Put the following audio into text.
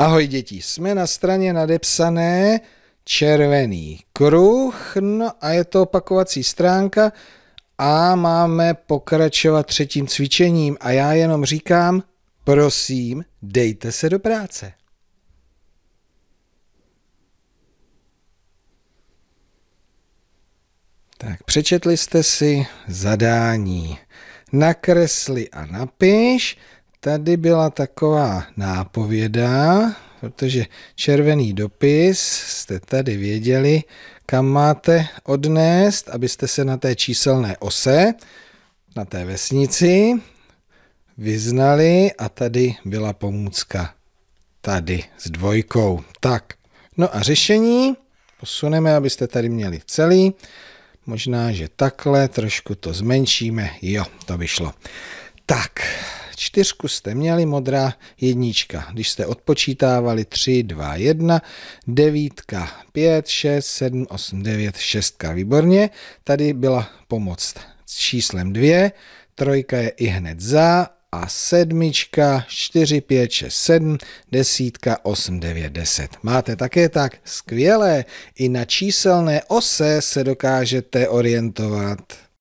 Ahoj děti, jsme na straně nadepsané červený kruh, no a je to opakovací stránka a máme pokračovat třetím cvičením a já jenom říkám, prosím, dejte se do práce. Tak, přečetli jste si zadání. Nakresli a napiš, tady byla taková nápověda, protože červený dopis jste tady věděli, kam máte odnést, abyste se na té číselné ose, na té vesnici, vyznali a tady byla pomůcka tady s dvojkou. Tak, no a řešení posuneme, abyste tady měli celý. Možná, že takhle, trošku to zmenšíme. Jo, to by šlo. Tak, čtyřku jste měli, modrá jednička. Když jste odpočítávali 3, 2, 1, devítka, 5, 6, 7, 8, 9, 6. Výborně, tady byla pomoc s číslem 2, trojka je i hned za a sedmička, 4, 5, 6, 7, desítka, 8, 9, 10. Máte také tak? Skvělé! I na číselné ose se dokážete orientovat.